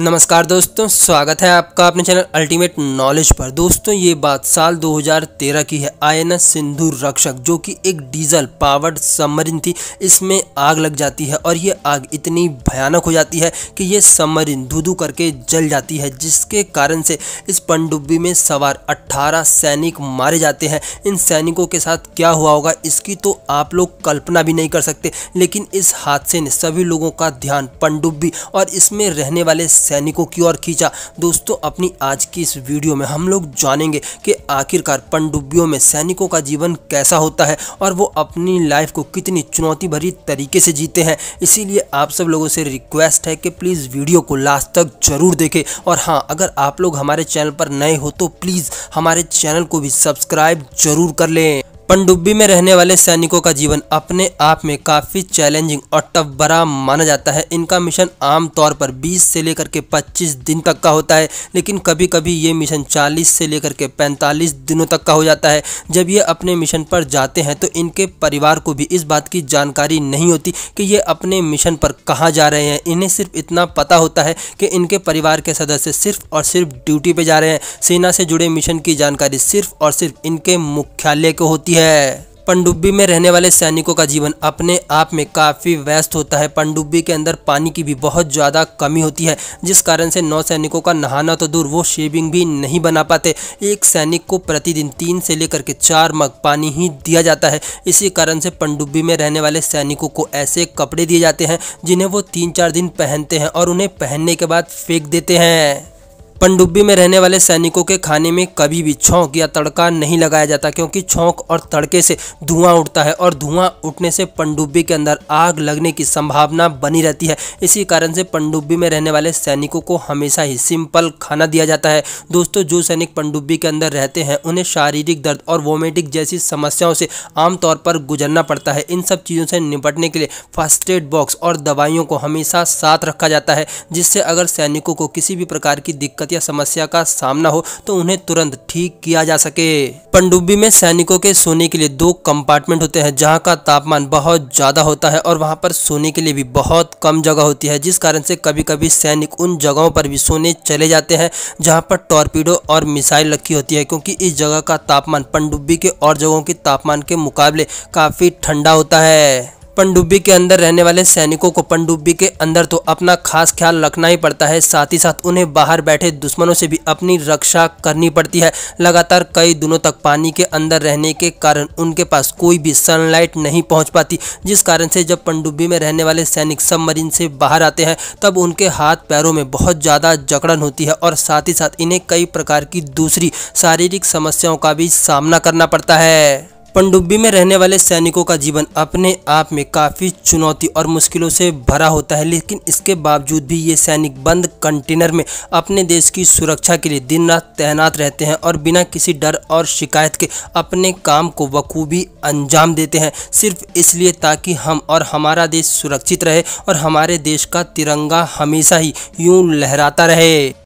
नमस्कार दोस्तों स्वागत है आपका अपने चैनल अल्टीमेट नॉलेज पर दोस्तों ये बात साल 2013 की है आईएनएस सिंधु रक्षक जो कि एक डीजल पावर्ड सबमरीन थी इसमें आग लग जाती है और ये आग इतनी भयानक हो जाती है कि ये सबमरीन धुधू करके जल जाती है जिसके कारण से इस पनडुब्बी में सवार 18 सैनिक मारे जाते हैं इन सैनिकों के साथ क्या हुआ होगा इसकी तो आप लोग कल्पना भी नहीं कर सकते लेकिन इस हादसे ने सभी लोगों का ध्यान पनडुब्बी और इसमें रहने वाले सैनिकों की ओर खींचा दोस्तों अपनी आज की इस वीडियो में हम लोग जानेंगे कि आखिरकार पनडुब्बियों में सैनिकों का जीवन कैसा होता है और वो अपनी लाइफ को कितनी चुनौती भरी तरीके से जीते हैं इसीलिए आप सब लोगों से रिक्वेस्ट है कि प्लीज़ वीडियो को लास्ट तक ज़रूर देखें और हाँ अगर आप लोग हमारे चैनल पर नए हो तो प्लीज़ हमारे चैनल को भी सब्सक्राइब जरूर कर लें पनडुब्बी में रहने वाले सैनिकों का जीवन अपने आप में काफ़ी चैलेंजिंग और टफ बरा माना जाता है इनका मिशन आमतौर पर 20 से लेकर के 25 दिन तक का होता है लेकिन कभी कभी ये मिशन 40 से लेकर के 45 दिनों तक का हो जाता है जब ये अपने मिशन पर जाते हैं तो इनके परिवार को भी इस बात की जानकारी नहीं होती कि ये अपने मिशन पर कहाँ जा रहे हैं इन्हें सिर्फ इतना पता होता है कि इनके परिवार के सदस्य सिर्फ और सिर्फ ड्यूटी पर जा रहे हैं सेना से जुड़े मिशन की जानकारी सिर्फ और सिर्फ इनके मुख्यालय को होती है है पनडुब्बी में रहने वाले सैनिकों का जीवन अपने आप में काफ़ी व्यस्त होता है पनडुब्बी के अंदर पानी की भी बहुत ज़्यादा कमी होती है जिस कारण से नौ सैनिकों का नहाना तो दूर वो शेविंग भी नहीं बना पाते एक सैनिक को प्रतिदिन तीन से लेकर के चार मग पानी ही दिया जाता है इसी कारण से पनडुब्बी में रहने वाले सैनिकों को ऐसे कपड़े दिए जाते हैं जिन्हें वो तीन चार दिन पहनते हैं और उन्हें पहनने के बाद फेंक देते हैं पनडुब्बी में रहने वाले सैनिकों के खाने में कभी भी छौंक या तड़का नहीं लगाया जाता क्योंकि छौंक और तड़के से धुआं उठता है और धुआं उठने से पनडुब्बी के अंदर आग लगने की संभावना बनी रहती है इसी कारण से पनडुब्बी में रहने वाले सैनिकों को हमेशा ही सिंपल खाना दिया जाता है दोस्तों जो सैनिक पनडुब्बी के अंदर रहते हैं उन्हें शारीरिक दर्द और वोमेटिक जैसी समस्याओं से आमतौर पर गुजरना पड़ता है इन सब चीज़ों से निपटने के लिए फर्स्ट एड बॉक्स और दवाइयों को हमेशा साथ रखा जाता है जिससे अगर सैनिकों को किसी भी प्रकार की दिक्कत दिक्कत या समस्या का सामना हो तो उन्हें तुरंत ठीक किया जा सके पनडुब्बी में सैनिकों के सोने के लिए दो कंपार्टमेंट होते हैं जहाँ का तापमान बहुत ज़्यादा होता है और वहाँ पर सोने के लिए भी बहुत कम जगह होती है जिस कारण से कभी कभी सैनिक उन जगहों पर भी सोने चले जाते हैं जहाँ पर टॉर्पीडो और मिसाइल रखी होती है क्योंकि इस जगह का तापमान पंडुबी के और जगहों के तापमान के मुकाबले काफ़ी ठंडा होता है पनडुब्बी के अंदर रहने वाले सैनिकों को पनडुब्बी के अंदर तो अपना खास ख्याल रखना ही पड़ता है साथ ही साथ उन्हें बाहर बैठे दुश्मनों से भी अपनी रक्षा करनी पड़ती है लगातार कई दिनों तक पानी के अंदर रहने के कारण उनके पास कोई भी सनलाइट नहीं पहुंच पाती जिस कारण से जब पनडुब्बी में रहने वाले सैनिक सबमरीन से बाहर आते हैं तब उनके हाथ पैरों में बहुत ज़्यादा जकड़न होती है और साथ ही साथ इन्हें कई प्रकार की दूसरी शारीरिक समस्याओं का भी सामना करना पड़ता है पंडुब्बी में रहने वाले सैनिकों का जीवन अपने आप में काफ़ी चुनौती और मुश्किलों से भरा होता है लेकिन इसके बावजूद भी ये सैनिक बंद कंटेनर में अपने देश की सुरक्षा के लिए दिन रात तैनात रहते हैं और बिना किसी डर और शिकायत के अपने काम को बखूबी अंजाम देते हैं सिर्फ इसलिए ताकि हम और हमारा देश सुरक्षित रहे और हमारे देश का तिरंगा हमेशा ही यूँ लहराता रहे